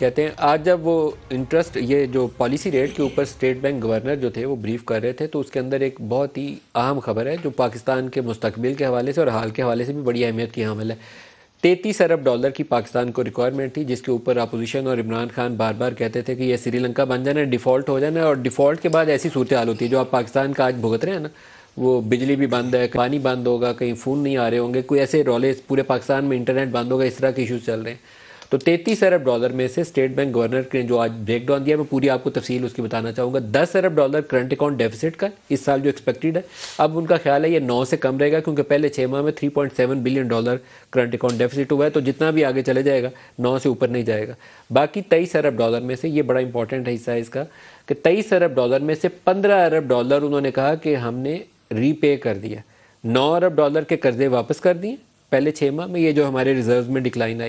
कहते हैं आज जब वो इंटरेस्ट ये जो पॉलिसी रेट के ऊपर स्टेट बैंक गवर्नर जो थे वो ब्रीफ कर रहे थे तो उसके अंदर एक बहुत ही अहम खबर है जो पाकिस्तान के मुस्तबिल के हवाले से और हाल के हवाले से भी बड़ी अहमियत की हामिल है तैंतीस अरब डॉलर की पाकिस्तान को रिक्वायरमेंट थी जिसके ऊपर अपोजिशन और इमरान खान बार बार कहते थे कि यह श्रीलंका बन जाना डिफ़ॉल्ट हो जाना और डिफ़ॉल्ट के बाद ऐसी सूरत हाल होती है जो आप पाकिस्तान का आज भुगत रहे हैं ना वो बिजली भी बंद है पानी बंद होगा कहीं फ़ोन नहीं आ रहे होंगे कोई ऐसे रोले पूरे पाकिस्तान में इंटरनेट बंद होगा इस तरह के इशूज़ चल रहे हैं तो तैतीस अरब डॉलर में से स्टेट बैंक गवर्नर ने जो आज ब्रेकडाउन दिया मैं पूरी आपको तफसील उसकी बताना चाहूँगा दस अरब डॉलर करंट अकाउंट डेफिसिट का इस साल जो एक्सपेक्टेड है अब उनका ख्याल है ये नौ से कम रहेगा क्योंकि पहले छः माह में three point seven billion dollar current account deficit हुआ है तो जितना भी आगे चले जाएगा नौ से ऊपर नहीं जाएगा बाकी तेईस अरब डॉलर में से ये बड़ा इंपॉर्टेंट है हिस्सा है इसका कि तेईस अरब डॉलर में से पंद्रह अरब डॉलर उन्होंने कहा कि हमने रीपे कर दिया नौ अरब डॉलर के कर्जे वापस कर दिए पहले छः माह में ये जो हमारे रिजर्व में डिक्लाइन आई